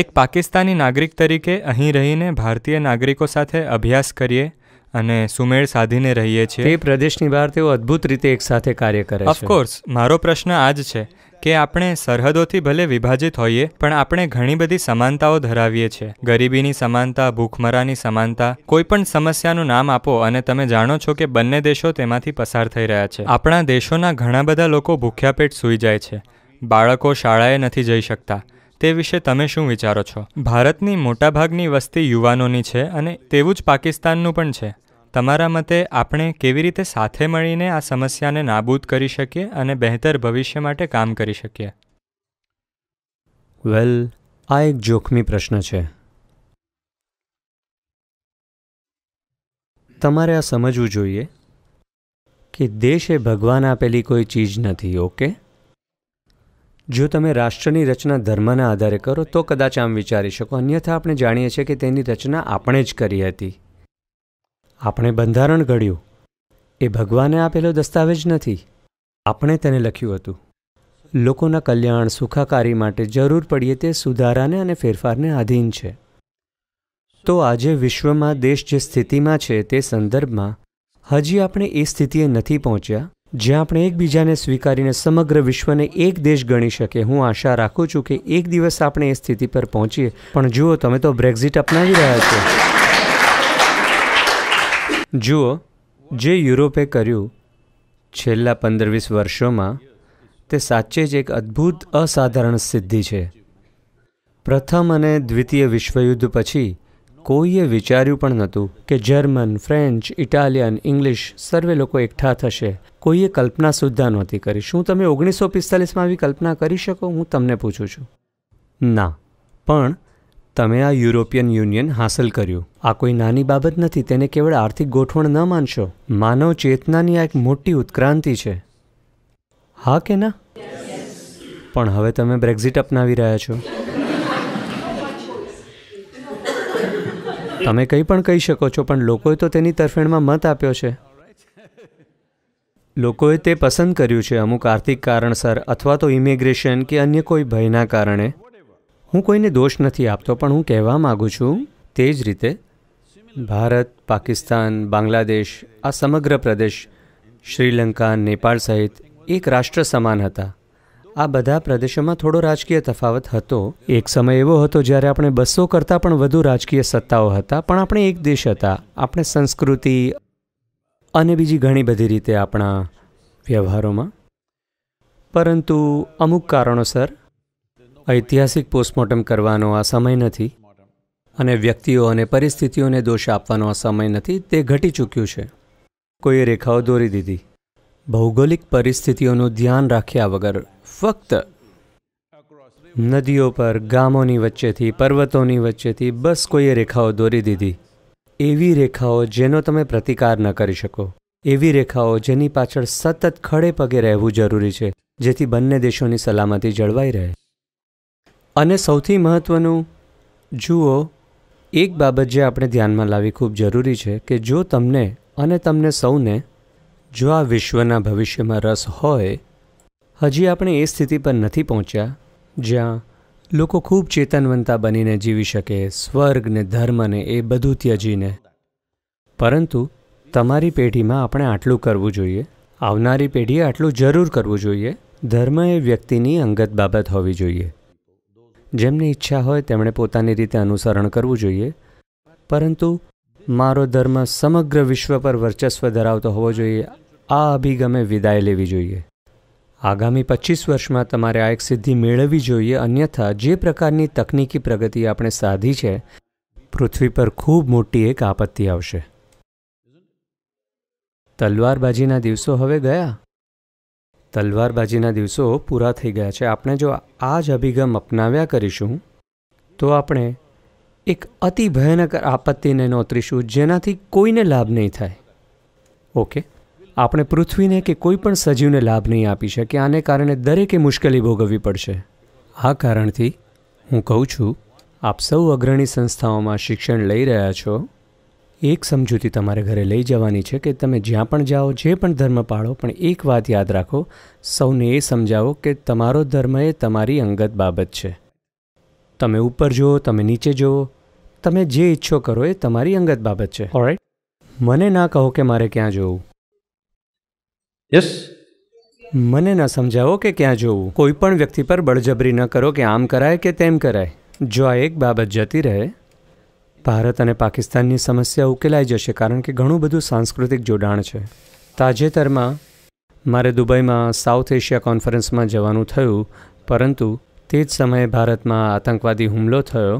એક પાકિસ્તાની નાગરિક તરીકે અહીં રહીને ભારતીય નાગરિકો સાથે અભ્યાસ કરીએ અને સુમેળ સાધીને રહીએ છીએ તે પ્રદેશની બહાર તેઓ અદ્ભુત રીતે એકસાથે કાર્ય કરે છે ઓફકોર્સ મારો પ્રશ્ન આ જ છે કે આપણે સરહદોથી ભલે વિભાજિત હોઈએ પણ આપણે ઘણી બધી સમાનતાઓ ધરાવીએ છીએ ગરીબીની સમાનતા ભૂખમરાની સમાનતા કોઈ પણ સમસ્યાનું નામ આપો અને તમે જાણો છો કે બંને દેશો તેમાંથી પસાર થઈ રહ્યા છે આપણા દેશોના ઘણા બધા લોકો ભૂખ્યાપેટ સૂઈ જાય છે બાળકો શાળાએ નથી જઈ શકતા તે વિશે તમે શું વિચારો છો ભારતની મોટાભાગની વસ્તી યુવાનોની છે અને તેવું જ પાકિસ્તાનનું પણ છે તમારા મતે આપણે કેવી રીતે સાથે મળીને આ સમસ્યાને નાબૂદ કરી શકીએ અને બહેતર ભવિષ્ય માટે કામ કરી શકીએ વેલ આ એક જોખમી પ્રશ્ન છે તમારે આ સમજવું જોઈએ કે દેશ એ ભગવાન આપેલી કોઈ ચીજ નથી ઓકે જો તમે રાષ્ટ્રની રચના ધર્મના આધારે કરો તો કદાચ આમ વિચારી શકો અન્યથા આપણે જાણીએ છીએ કે તેની રચના આપણે જ કરી હતી આપણે બંધારણ ઘડ્યું એ ભગવાને આપેલો દસ્તાવેજ નથી આપણે તેને લખ્યું હતું લોકોના કલ્યાણ સુખાકારી માટે જરૂર પડીએ તે સુધારાને અને ફેરફારને આધીન છે તો આજે વિશ્વમાં દેશ જે સ્થિતિમાં છે તે સંદર્ભમાં હજી આપણે એ સ્થિતિએ નથી પહોંચ્યા જ્યાં આપણે એકબીજાને સ્વીકારીને સમગ્ર વિશ્વને એક દેશ ગણી શકે હું આશા રાખું છું કે એક દિવસ આપણે એ સ્થિતિ પર પહોંચીએ પણ જુઓ તમે તો બ્રેક્ઝિટ અપનાવી રહ્યા છો જુઓ જે યુરોપે કર્યું છેલ્લા પંદર વીસ વર્ષોમાં તે સાચે જ એક અદ્ભુત અસાધારણ સિદ્ધિ છે પ્રથમ અને દ્વિતીય વિશ્વયુદ્ધ પછી કોઈએ વિચાર્યું પણ નહોતું કે જર્મન ફ્રેન્ચ ઇટાલિયન ઇંગ્લિશ સર્વે લોકો એકઠા થશે કોઈએ કલ્પના સુદ્ધા નહોતી કરી શું તમે ઓગણીસો પિસ્તાલીસમાં આવી કલ્પના કરી શકો હું તમને પૂછું છું ના પણ તમે આ યુરોપિયન યુનિયન હાંસલ કર્યું આ કોઈ નાની બાબત નથી તેને કેવળ આર્થિક ગોઠવણ ન માનશો માનવ ચેતનાની આ એક મોટી ઉત્ક્રાંતિ છે હા કે ના પણ હવે તમે બ્રેક્ઝિટ અપનાવી રહ્યા છો તમે કંઈ પણ કહી શકો છો પણ લોકોએ તો તેની તરફેણમાં મત આપ્યો છે લોકોએ તે પસંદ કર્યું છે અમુક આર્થિક કારણસર અથવા તો ઇમિગ્રેશન કે અન્ય કોઈ ભયના કારણે હું કોઈને દોષ નથી આપતો પણ હું કહેવા માગું છું તે જ રીતે ભારત પાકિસ્તાન બાંગ્લાદેશ આ સમગ્ર પ્રદેશ શ્રીલંકા નેપાળ સહિત એક રાષ્ટ્ર સમાન હતા આ બધા પ્રદેશોમાં થોડો રાજકીય તફાવત હતો એક સમય એવો હતો જ્યારે આપણે બસો કરતાં પણ વધુ રાજકીય સત્તાઓ હતા પણ આપણે એક દેશ હતા આપણે સંસ્કૃતિ અને બીજી ઘણી બધી રીતે આપણા વ્યવહારોમાં પરંતુ અમુક કારણોસર ઐતિહાસિક પોસ્ટમોર્ટમ કરવાનો આ સમય નથી અને વ્યક્તિઓ અને પરિસ્થિતિઓને દોષ આપવાનો આ સમય નથી તે ઘટી ચૂક્યું છે કોઈએ રેખાઓ દોરી દીધી ભૌગોલિક પરિસ્થિતિઓનું ધ્યાન રાખ્યા વગર ફક્ત નદીઓ પર ગામોની વચ્ચેથી પર્વતોની વચ્ચેથી બસ કોઈએ રેખાઓ દોરી દીધી એવી રેખાઓ જેનો તમે પ્રતિકાર ન કરી શકો એવી રેખાઓ જેની પાછળ સતત ખડે પગે રહેવું જરૂરી છે જેથી બંને દેશોની સલામતી જળવાઈ રહે અને સૌથી મહત્ત્વનું જુઓ એક બાબત જે આપણે ધ્યાનમાં લાવવી ખૂબ જરૂરી છે કે જો તમને અને તમને સૌને જો આ વિશ્વના ભવિષ્યમાં રસ હોય હજી આપણે એ સ્થિતિ પર નથી પહોંચ્યા જ્યાં લોકો ખૂબ ચેતનવંતા બનીને જીવી શકે સ્વર્ગને ધર્મને એ બધું ત્યજીને પરંતુ તમારી પેઢીમાં આપણે આટલું કરવું જોઈએ આવનારી પેઢીએ આટલું જરૂર કરવું જોઈએ ધર્મ એ વ્યક્તિની અંગત બાબત હોવી જોઈએ જેમની ઈચ્છા હોય તેમણે પોતાની રીતે અનુસરણ કરવું જોઈએ પરંતુ મારો ધર્મ સમગ્ર વિશ્વ પર વર્ચસ્વ ધરાવતો હોવો જોઈએ આ અભિગમે વિદાય લેવી જોઈએ આગામી પચીસ વર્ષમાં તમારે આ એક સિદ્ધિ મેળવવી જોઈએ અન્યથા જે પ્રકારની તકનીકી પ્રગતિ આપણે સાધી છે પૃથ્વી પર ખૂબ મોટી એક આપત્તિ આવશે તલવારબાજીના દિવસો હવે ગયા તલવારબાજીના દિવસો પૂરા થઈ ગયા છે આપણે જો આ જ અભિગમ અપનાવ્યા કરીશું તો આપણે એક અતિ ભયાનક આપત્તિને નોતરીશું જેનાથી કોઈને લાભ નહીં થાય ઓકે આપણે પૃથ્વીને કે કોઈ પણ સજીવને લાભ નહીં આપી શકીએ આને કારણે દરેકે મુશ્કેલી ભોગવવી પડશે આ કારણથી હું કહું છું આપ સૌ અગ્રણી સંસ્થાઓમાં શિક્ષણ લઈ રહ્યા છો એક સમજૂતી તમારે ઘરે લઈ જવાની છે કે તમે જ્યાં પણ જાઓ જે પણ ધર્મ પાળો પણ એક વાત યાદ રાખો સૌને એ સમજાવો કે તમારો ધર્મ એ તમારી અંગત બાબત છે તમે ઉપર જુઓ તમે નીચે જુઓ તમે જે ઈચ્છો કરો એ તમારી અંગત બાબત છે ઓરાઈટ મને ના કહો કે મારે ક્યાં જવું યસ મને ના સમજાવો કે ક્યાં જોવું કોઈ પણ વ્યક્તિ પર બળજબરી ન કરો કે આમ કરાય કે તેમ કરાય જો આ એક બાબત જતી રહે ભારત અને પાકિસ્તાનની સમસ્યા ઉકેલાઈ જશે કારણ કે ઘણું બધું સાંસ્કૃતિક જોડાણ છે તાજેતરમાં મારે દુબઈમાં સાઉથ એશિયા કોન્ફરન્સમાં જવાનું થયું પરંતુ તે જ સમયે ભારતમાં આતંકવાદી હુમલો થયો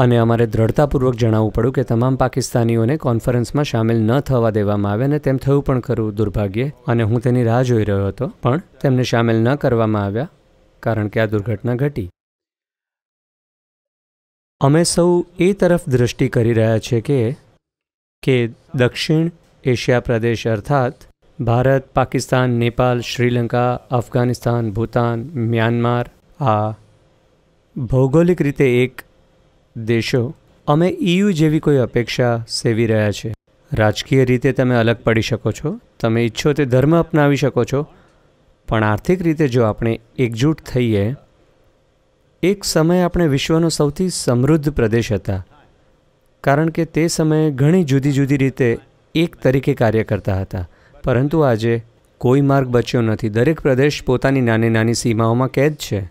અને અમારે દ્રઢતાપૂર્વક જણાવવું પડ્યું કે તમામ પાકિસ્તાનીઓને કોન્ફરન્સમાં સામેલ ન થવા દેવામાં આવે અને તેમ થયું પણ ખરું દુર્ભાગ્યે અને હું તેની રાહ જોઈ રહ્યો હતો પણ તેમને સામેલ ન કરવામાં આવ્યા કારણ કે આ દુર્ઘટના ઘટી અમે સૌ એ તરફ દ્રષ્ટિ કરી રહ્યા છે કે કે દક્ષિણ એશિયા પ્રદેશ અર્થાત ભારત પાકિસ્તાન નેપાલ શ્રીલંકા અફઘાનિસ્તાન ભૂતાન મ્યાનમાર આ ભૌગોલિક રીતે એક દેશો અમે ઈયુ જેવી કોઈ અપેક્ષા સેવી રહ્યા છે રાજકીય રીતે તમે અલગ પડી શકો છો તમે ઈચ્છો તે ધર્મ અપનાવી શકો છો પણ આર્થિક રીતે જો આપણે એકજૂટ થઈએ એક સમય આપણે વિશ્વનો સૌથી સમૃદ્ધ પ્રદેશ હતા કારણ કે તે સમયે ઘણી જુદી જુદી રીતે એક તરીકે કાર્ય કરતા હતા પરંતુ આજે કોઈ માર્ગ બચ્યો નથી દરેક પ્રદેશ પોતાની નાની નાની સીમાઓમાં કેદ છે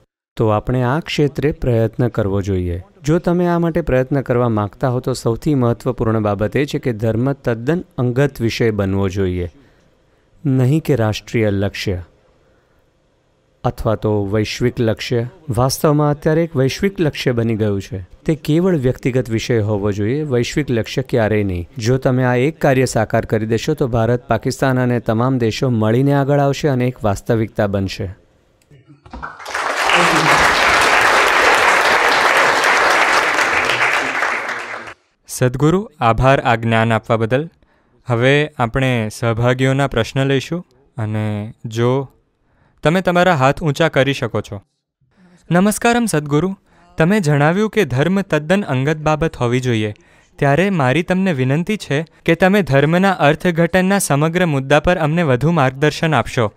તો આપણે આ ક્ષેત્રે પ્રયત્ન કરવો જોઈએ જો તમે આ માટે પ્રયત્ન કરવા માગતા હો તો સૌથી મહત્વપૂર્ણ બાબત એ છે કે ધર્મ તદ્દન અંગત વિષય બનવો જોઈએ નહીં કે રાષ્ટ્રીય લક્ષ્ય અથવા તો વૈશ્વિક લક્ષ્ય વાસ્તવમાં અત્યારે એક વૈશ્વિક લક્ષ્ય બની ગયું છે તે કેવળ વ્યક્તિગત વિષય હોવો જોઈએ વૈશ્વિક લક્ષ્ય ક્યારેય નહીં જો તમે આ એક કાર્ય સાકાર કરી દેશો તો ભારત પાકિસ્તાન અને તમામ દેશો મળીને આગળ આવશે અને એક વાસ્તવિકતા બનશે સદગુરુ આભાર આ જ્ઞાન આપવા બદલ હવે આપણે સહભાગીઓના પ્રશ્ન લઈશું અને જો તમે તમારા હાથ ઊંચા કરી શકો છો નમસ્કારમ સદગુરુ તમે જણાવ્યું કે ધર્મ તદ્દન અંગત બાબત હોવી જોઈએ ત્યારે મારી તમને વિનંતી છે કે તમે ધર્મના અર્થઘટનના સમગ્ર મુદ્દા પર અમને વધુ માર્ગદર્શન આપશો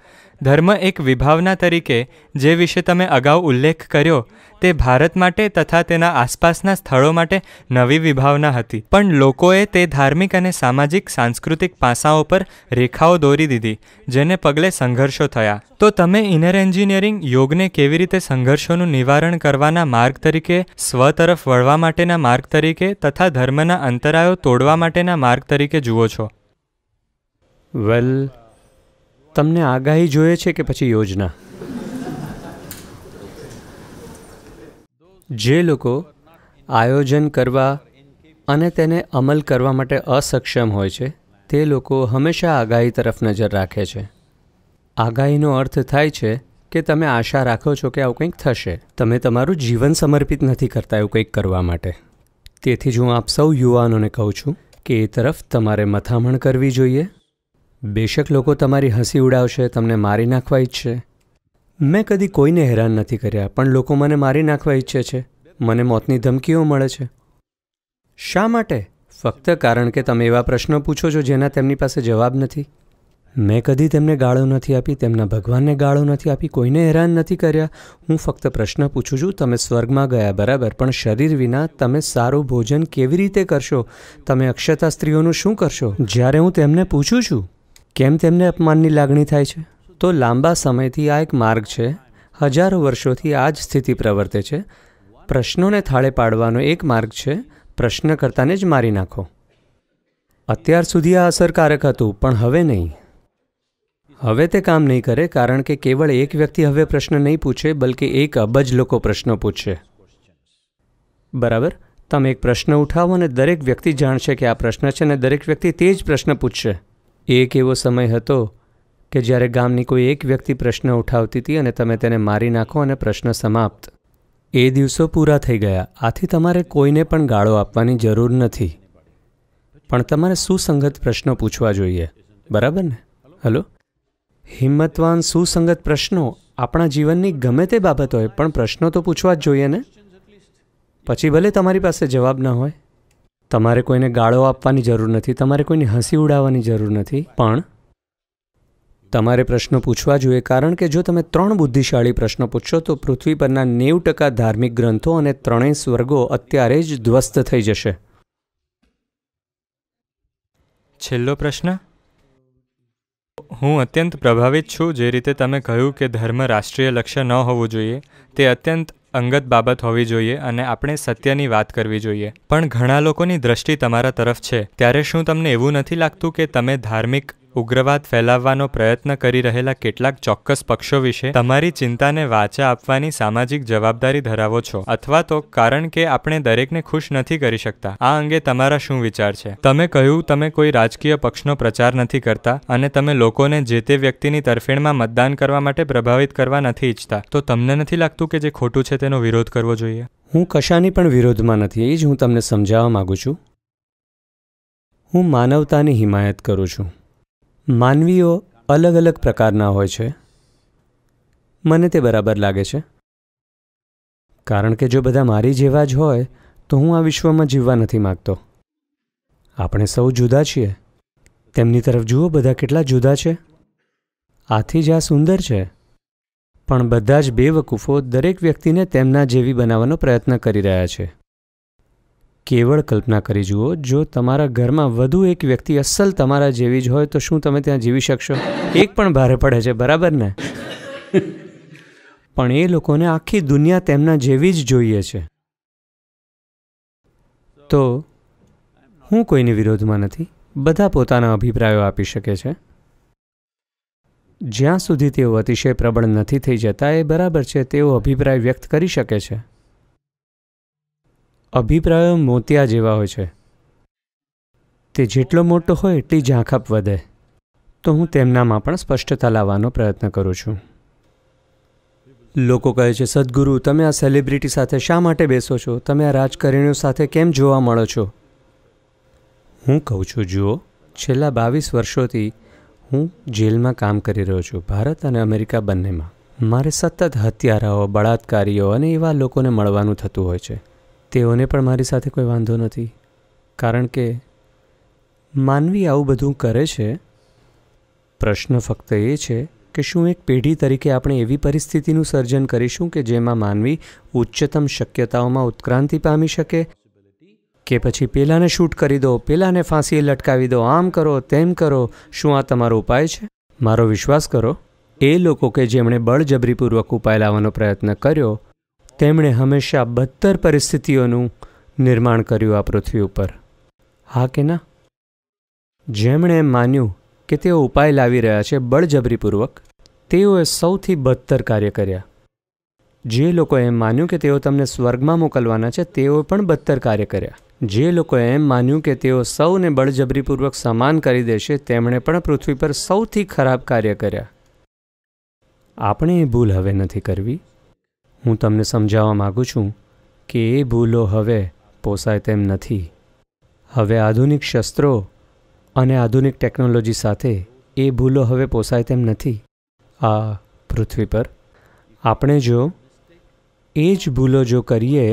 ધર્મ એક વિભાવના તરીકે જે વિશે તમે અગાઉ ઉલ્લેખ કર્યો તે ભારત માટે તથા તેના આસપાસના સ્થળો માટે નવી વિભાવના હતી પણ લોકોએ તે ધાર્મિક અને સામાજિક સાંસ્કૃતિક પાસાઓ પર રેખાઓ દોરી દીધી જેને પગલે સંઘર્ષો થયા તો તમે ઇનર એન્જિનિયરિંગ યોગને કેવી રીતે સંઘર્ષોનું નિવારણ કરવાના માર્ગ તરીકે સ્વ તરફ વળવા માટેના માર્ગ તરીકે તથા ધર્મના અંતરાયો તોડવા માટેના માર્ગ તરીકે જુઓ છો વેલ well, તમને આગાહી જોઈએ છે કે પછી યોજના જે લોકો આયોજન કરવા અને તેને અમલ કરવા માટે અસક્ષમ હોય છે તે લોકો હંમેશા આગાહી તરફ નજર રાખે છે આગાહીનો અર્થ થાય છે કે તમે આશા રાખો છો કે આવું કંઈક થશે તમે તમારું જીવન સમર્પિત નથી કરતા એવું કંઈક કરવા માટે તેથી જ હું આપ સૌ યુવાનોને કહું છું કે એ તરફ તમારે મથામણ કરવી જોઈએ બેશક લોકો તમારી હસી ઉડાવશે તમને મારી નાખવા ઈચ્છશે મેં કદી કોઈને હેરાન નથી કર્યા પણ લોકો મને મારી નાખવા ઈચ્છે છે મને મોતની ધમકીઓ મળે છે શા માટે ફક્ત કારણ કે તમે એવા પ્રશ્નો પૂછો છો જેના તેમની પાસે જવાબ નથી મેં કદી તેમને ગાળો નથી આપી તેમના ભગવાનને ગાળો નથી આપી કોઈને હેરાન નથી કર્યા હું ફક્ત પ્રશ્ન પૂછું છું તમે સ્વર્ગમાં ગયા બરાબર પણ શરીર વિના તમે સારું ભોજન કેવી રીતે કરશો તમે અક્ષતા સ્ત્રીઓનું શું કરશો જ્યારે હું તેમને પૂછું છું કેમ તેમને અપમાનની લાગણી થાય છે તો લાંબા સમયથી આ એક માર્ગ છે હજારો વર્ષોથી આ જ સ્થિતિ પ્રવર્તે છે પ્રશ્નોને થાળે પાડવાનો એક માર્ગ છે પ્રશ્ન કરતાને જ મારી નાખો અત્યાર સુધી આ અસરકારક હતું પણ હવે નહીં હવે તે કામ નહીં કરે કારણ કે કેવળ એક વ્યક્તિ હવે પ્રશ્ન નહીં પૂછે બલકે એક અબજ લોકો પ્રશ્નો પૂછશે બરાબર તમે એક પ્રશ્ન ઉઠાવો અને દરેક વ્યક્તિ જાણશે કે આ પ્રશ્ન છે અને દરેક વ્યક્તિ તે જ પ્રશ્ન પૂછશે એક એવો સમય હતો કે જ્યારે ગામની કોઈ એક વ્યક્તિ પ્રશ્ન ઉઠાવતી હતી અને તમે તેને મારી નાખો અને પ્રશ્ન સમાપ્ત એ દિવસો પૂરા થઈ ગયા આથી તમારે કોઈને પણ ગાળો આપવાની જરૂર નથી પણ તમારે સુસંગત પ્રશ્નો પૂછવા જોઈએ બરાબર ને હલો હિંમતવાન સુસંગત પ્રશ્નો આપણા જીવનની ગમે તે બાબત હોય પણ પ્રશ્નો તો પૂછવા જ જોઈએ ને પછી ભલે તમારી પાસે જવાબ ન હોય તમારે કોઈને ગાળો આપવાની જરૂર નથી તમારે કોઈની હસી ઉડાવવાની જરૂર નથી પણ તમારે પ્રશ્નો પૂછવા જોઈએ કારણ કે જો તમે ત્રણ બુદ્ધિશાળી પ્રશ્નો પૂછશો તો પૃથ્વી પરના નેવ ટકા ધાર્મિક ગ્રંથો અને ત્રણેય સ્વર્ગો અત્યારે જ ધ્વસ્ત થઈ જશે છેલ્લો પ્રશ્ન હું અત્યંત પ્રભાવિત છું જે રીતે તમે કહ્યું કે ધર્મ રાષ્ટ્રીય લક્ષ્ય ન હોવું જોઈએ તે અત્યંત અંગત બાબત હોવી જોઈએ અને આપણે સત્યની વાત કરવી જોઈએ પણ ઘણા લોકોની દ્રષ્ટિ તમારા તરફ છે ત્યારે શું તમને એવું નથી લાગતું કે તમે ધાર્મિક ઉગ્રવાદ ફેલાવવાનો પ્રયત્ન કરી રહેલા કેટલાક ચોક્કસ પક્ષો વિશે તમારી ચિંતાને વાચા આપવાની સામાજિક જવાબદારી ધરાવો છો અથવા તો કારણ કે આપણે દરેકને ખુશ નથી કરી શકતા આ અંગે તમારા શું વિચાર છે તમે કહ્યું તમે કોઈ રાજકીય પક્ષનો પ્રચાર નથી કરતા અને તમે લોકોને જે તે વ્યક્તિની તરફેણમાં મતદાન કરવા માટે પ્રભાવિત કરવા નથી ઈચ્છતા તો તમને નથી લાગતું કે જે ખોટું છે તેનો વિરોધ કરવો જોઈએ હું કશાની પણ વિરોધમાં નથી એ જ હું તમને સમજાવવા માગું છું હું માનવતાની હિમાયત કરું છું માનવીઓ અલગ અલગ પ્રકારના હોય છે મને તે બરાબર લાગે છે કારણ કે જો બધા મારી જેવા જ હોય તો હું આ વિશ્વમાં જીવવા નથી માગતો આપણે સૌ જુદા છીએ તેમની તરફ જુઓ બધા કેટલા જુદા છે આથી જ આ સુંદર છે પણ બધા જ બેવકૂફો દરેક વ્યક્તિને તેમના જેવી બનાવવાનો પ્રયત્ન કરી રહ્યા છે કેવળ કલ્પના કરી જુઓ જો તમારા ઘરમાં વધુ એક વ્યક્તિ અસલ તમારા જેવી જ હોય તો શું તમે ત્યાં જીવી શકશો એક પણ ભારે પડે છે બરાબર ને પણ એ લોકોને આખી દુનિયા તેમના જેવી જ જોઈએ છે તો હું કોઈને વિરોધમાં નથી બધા પોતાના અભિપ્રાયો આપી શકે છે જ્યાં સુધી તેઓ અતિશય પ્રબળ નથી થઈ જતા એ બરાબર છે તેઓ અભિપ્રાય વ્યક્ત કરી શકે છે અભિપ્રાયો મોતિયા જેવા હોય છે તે જેટલો મોટો હોય એટલી ઝાંખપ વધે તો હું તેમનામાં પણ સ્પષ્ટતા લાવવાનો પ્રયત્ન કરું છું લોકો કહે છે સદગુરુ તમે આ સેલિબ્રિટી સાથે શા માટે બેસો છો તમે આ રાજકારણીઓ સાથે કેમ જોવા મળો છો હું કહું છું જુઓ છેલ્લા બાવીસ વર્ષોથી હું જેલમાં કામ કરી રહ્યો છું ભારત અને અમેરિકા બંનેમાં મારે સતત હત્યારાઓ બળાત્કારીઓ અને એવા લોકોને મળવાનું થતું હોય છે તેઓને પણ મારી સાથે કોઈ વાંધો નથી કારણ કે માનવી આવું બધું કરે છે પ્રશ્ન ફક્ત એ છે કે શું એક પેઢી તરીકે આપણે એવી પરિસ્થિતિનું સર્જન કરીશું કે જેમાં માનવી ઉચ્ચતમ શક્યતાઓમાં ઉત્ક્રાંતિ પામી શકે કે પછી પેલાને શૂટ કરી દો પેલાને ફાંસીએ લટકાવી દો આમ કરો તેમ કરો શું આ તમારો ઉપાય છે મારો વિશ્વાસ કરો એ લોકો કે જેમણે બળજબરીપૂર્વક ઉપાય લાવવાનો પ્રયત્ન કર્યો તેમણે હંમેશા બદતર પરિસ્થિતિઓનું નિર્માણ કર્યું આ પૃથ્વી ઉપર હા કે ના જેમણે માન્યું કે તેઓ ઉપાય લાવી રહ્યા છે બળજબરીપૂર્વક તેઓએ સૌથી બદતર કાર્ય કર્યા જે લોકો એમ માન્યું કે તેઓ તમને સ્વર્ગમાં મોકલવાના છે તેઓએ પણ બદતર કાર્ય કર્યા જે લોકોએ એમ માન્યું કે તેઓ સૌને બળજબરીપૂર્વક સમાન કરી દેશે તેમણે પણ પૃથ્વી પર સૌથી ખરાબ કાર્ય કર્યા આપણે એ ભૂલ હવે નથી કરવી હું તમને સમજાવવા માગું છું કે એ ભૂલો હવે પોસાય તેમ નથી હવે આધુનિક શસ્ત્રો અને આધુનિક ટેકનોલોજી સાથે એ ભૂલો હવે પોસાય તેમ નથી આ પૃથ્વી પર આપણે જો એ જ ભૂલો જો કરીએ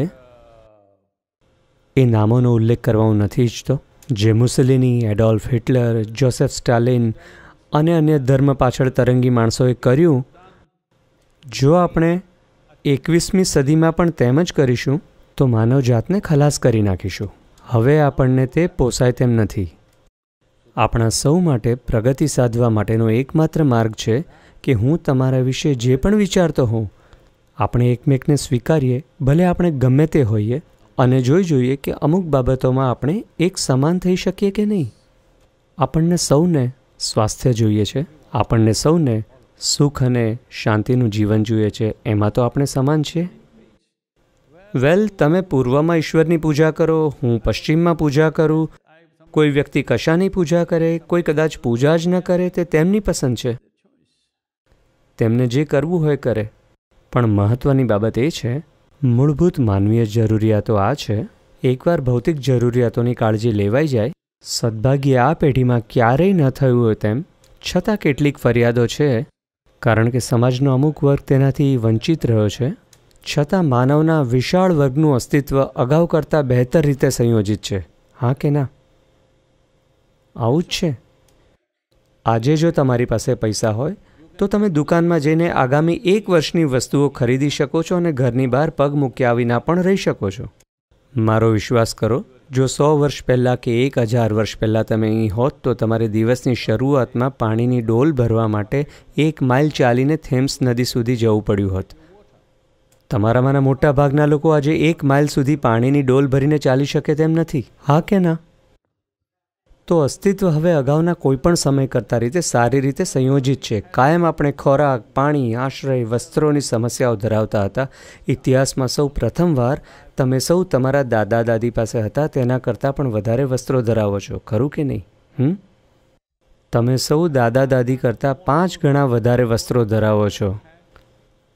એ નામોનો ઉલ્લેખ કરવા હું નથી ઈચ્છતો જે Mussolini Adolf Hitler Joseph Stalin અને અન્ય ધર્મ પાછળ તરંગી માણસોએ કર્યું જો આપણે એકવીસમી સદીમાં પણ તેમ જ કરીશું તો માનવજાતને ખલાસ કરી નાખીશું હવે આપણને તે પોસાય તેમ નથી આપણા સૌ માટે પ્રગતિ સાધવા માટેનો એકમાત્ર માર્ગ છે કે હું તમારા વિશે જે પણ વિચારતો હોઉં આપણે એકમેકને સ્વીકારીએ ભલે આપણે ગમે તે હોઈએ અને જોઈ જોઈએ કે અમુક બાબતોમાં આપણે એક સમાન થઈ શકીએ કે નહીં આપણને સૌને સ્વાસ્થ્ય જોઈએ છે આપણને સૌને સુખ અને શાંતિનું જીવન જોઈએ છે એમાં તો આપણે સમાન છીએ વેલ તમે પૂર્વમાં ઈશ્વરની પૂજા કરો હું પશ્ચિમમાં પૂજા કરું કોઈ વ્યક્તિ કશાની પૂજા કરે કોઈ કદાચ પૂજા જ ન કરે તે તેમની પસંદ છે તેમને જે કરવું હોય કરે પણ મહત્ત્વની બાબત એ છે મૂળભૂત માનવીય જરૂરિયાતો આ છે એકવાર ભૌતિક જરૂરિયાતોની કાળજી લેવાઈ જાય સદભાગ્યે આ પેઢીમાં ક્યારેય ન થયું હોય તેમ છતાં કેટલીક ફરિયાદો છે કારણ કે સમાજનો અમુક વર્ગ તેનાથી વંચિત રહ્યો છે છતાં માનવના વિશાળ વર્ગનું અસ્તિત્વ અગાઉ કરતાં બહેતર રીતે સંયોજિત છે હા કે ના આવું જ છે આજે જો તમારી પાસે પૈસા હોય તો તમે દુકાનમાં જઈને આગામી એક વર્ષની વસ્તુઓ ખરીદી શકો છો અને ઘરની બહાર પગ મૂક્યા વિના પણ રહી શકો છો મારો વિશ્વાસ કરો જો સો વર્ષ પહેલાં કે એક હજાર વર્ષ પહેલાં તમે અહીં હોત તો તમારે દિવસની શરૂઆતમાં પાણીની ડોલ ભરવા માટે એક માઇલ ચાલીને થેમ્સ નદી સુધી જવું પડ્યું હોત તમારામાંના મોટા ભાગના લોકો આજે એક માઇલ સુધી પાણીની ડોલ ભરીને ચાલી શકે તેમ નથી હા કે ના તો અસ્તિત્વ હવે અગાઉના કોઈપણ સમય કરતાં રીતે સારી રીતે સંયોજિત છે કાયમ આપણે ખોરાક પાણી આશ્રય વસ્ત્રોની સમસ્યાઓ ધરાવતા હતા ઇતિહાસમાં સૌ પ્રથમવાર તમે સૌ તમારા દાદા દાદી પાસે હતા તેના કરતાં પણ વધારે વસ્ત્રો ધરાવો છો ખરું કે નહીં હમ તમે સૌ દાદા દાદી કરતાં પાંચ ગણા વધારે વસ્ત્રો ધરાવો છો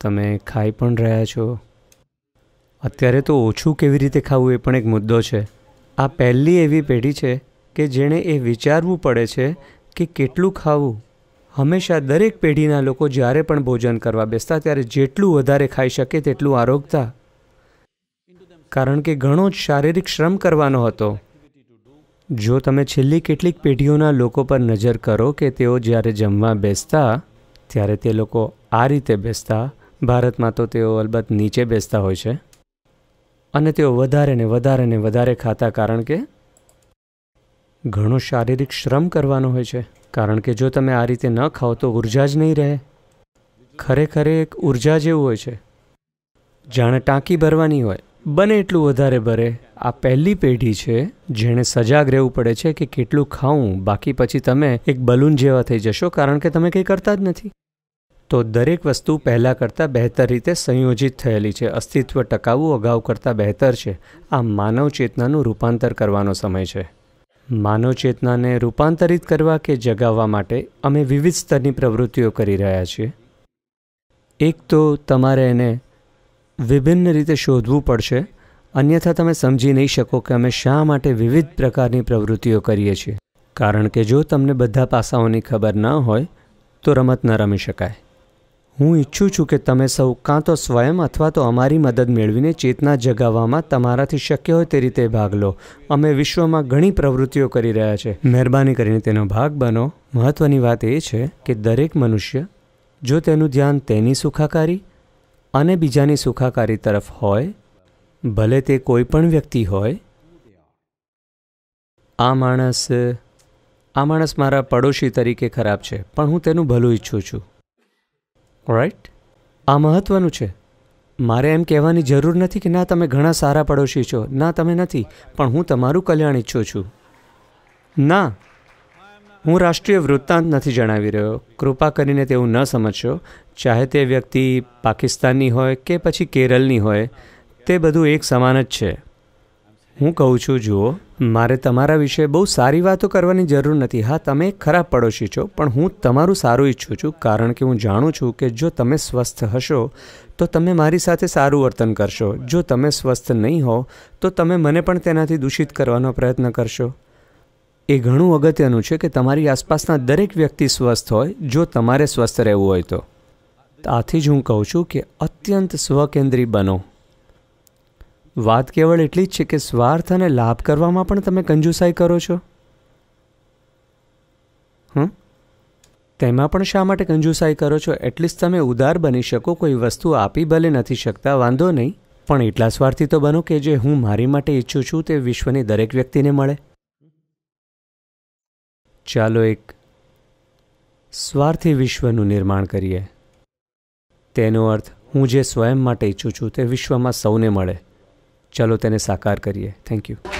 તમે ખાઈ પણ રહ્યા છો અત્યારે તો ઓછું કેવી રીતે ખાવું એ પણ એક મુદ્દો છે આ પહેલી એવી પેઢી છે કે જેણે એ વિચારવું પડે છે કે કેટલું ખાવું હંમેશા દરેક પેઢીના લોકો જ્યારે પણ ભોજન કરવા બેસતા ત્યારે જેટલું વધારે ખાઈ શકે તેટલું આરોગતા કારણ કે ઘણો જ શારીરિક શ્રમ કરવાનો હતો જો તમે છેલ્લી કેટલીક પેઢીઓના લોકો પર નજર કરો કે તેઓ જ્યારે જમવા બેસતા ત્યારે તે લોકો આ રીતે બેસતા ભારતમાં તો તેઓ અલબત્ત નીચે બેસતા હોય છે અને તેઓ વધારે ને વધારે ને વધારે ખાતા કારણ કે ઘણો શારીરિક શ્રમ કરવાનો હોય છે કારણ કે જો તમે આ રીતે ન ખાઓ તો ઉર્જા જ નહીં રહે ખરેખર એક ઉર્જા જેવું હોય છે જાણે ટાંકી ભરવાની હોય બને એટલું વધારે ભરે આ પહેલી પેઢી છે જેણે સજાગ રહેવું પડે છે કે કેટલું ખાવું બાકી પછી તમે એક બલૂન જેવા થઈ જશો કારણ કે તમે કંઈ કરતા જ નથી તો દરેક વસ્તુ પહેલાં કરતાં બહેતર રીતે સંયોજિત થયેલી છે અસ્તિત્વ ટકાવવું અગાઉ કરતાં બહેતર છે આ માનવ ચેતનાનું રૂપાંતર કરવાનો સમય છે માનવ ચેતનાને રૂપાંતરિત કરવા કે જગાવવા માટે અમે વિવિધ સ્તરની પ્રવૃત્તિઓ કરી રહ્યા છીએ એક તો તમારે એને વિભિન્ન રીતે શોધવું પડશે અન્યથા તમે સમજી નહીં શકો કે અમે શા માટે વિવિધ પ્રકારની પ્રવૃત્તિઓ કરીએ છીએ કારણ કે જો તમને બધા પાસાઓની ખબર ન હોય તો રમત ન રમી શકાય હું ઈચ્છું છું કે તમે સૌ કાં તો સ્વયં અથવા તો અમારી મદદ મેળવીને ચેતના જગાવવામાં તમારાથી શક્ય હોય તે રીતે ભાગ લો અમે વિશ્વમાં ઘણી પ્રવૃત્તિઓ કરી રહ્યા છે મહેરબાની કરીને તેનો ભાગ બનો મહત્ત્વની વાત એ છે કે દરેક મનુષ્ય જો તેનું ધ્યાન તેની સુખાકારી અને બીજાની સુખાકારી તરફ હોય ભલે તે કોઈ પણ વ્યક્તિ હોય આ માણસ આ માણસ મારા પડોશી તરીકે ખરાબ છે પણ હું તેનું ભલું ઈચ્છું છું રાઈટ આ મહત્ત્વનું છે મારે એમ કહેવાની જરૂર નથી કે ના તમે ઘણા સારા પડોશી છો ના તમે નથી પણ હું તમારું કલ્યાણ ઈચ્છું છું ના હું રાષ્ટ્રીય વૃત્તાંત નથી જણાવી રહ્યો કૃપા કરીને તેવું ન સમજશો ચાહે તે વ્યક્તિ પાકિસ્તાનની હોય કે પછી કેરલની હોય તે બધું એક સમાન જ છે હું કહું છું જુઓ મારે તમારા વિશે બહુ સારી વાતો કરવાની જરૂર નથી હા તમે ખરાબ પડોશી છો પણ હું તમારું સારું ઈચ્છું છું કારણ કે હું જાણું છું કે જો તમે સ્વસ્થ હશો તો તમે મારી સાથે સારું વર્તન કરશો જો તમે સ્વસ્થ નહીં હો તો તમે મને પણ તેનાથી દૂષિત કરવાનો પ્રયત્ન કરશો એ ઘણું અગત્યનું છે કે તમારી આસપાસના દરેક વ્યક્તિ સ્વસ્થ હોય જો તમારે સ્વસ્થ રહેવું હોય તો આથી જ હું કહું છું કે અત્યંત સ્વકેન્દ્રી બનો વાત કેવળ એટલી જ છે કે સ્વાર્થ અને લાભ કરવામાં પણ તમે કંજુસાઈ કરો છો હં તેમાં પણ શા માટે કંજુસાઈ કરો છો એટલીસ્ટ તમે ઉદાર બની શકો કોઈ વસ્તુ આપી ભલે નથી શકતા વાંધો નહીં પણ એટલા સ્વાર્થી તો બનો કે જે હું મારી માટે ઈચ્છું છું તે વિશ્વની દરેક વ્યક્તિને મળે ચાલો એક સ્વાર્થી વિશ્વનું નિર્માણ કરીએ તેનો અર્થ હું જે સ્વયં માટે ઈચ્છું છું તે વિશ્વમાં સૌને મળે ચાલો તેને સાકાર કરીએ થેન્ક યુ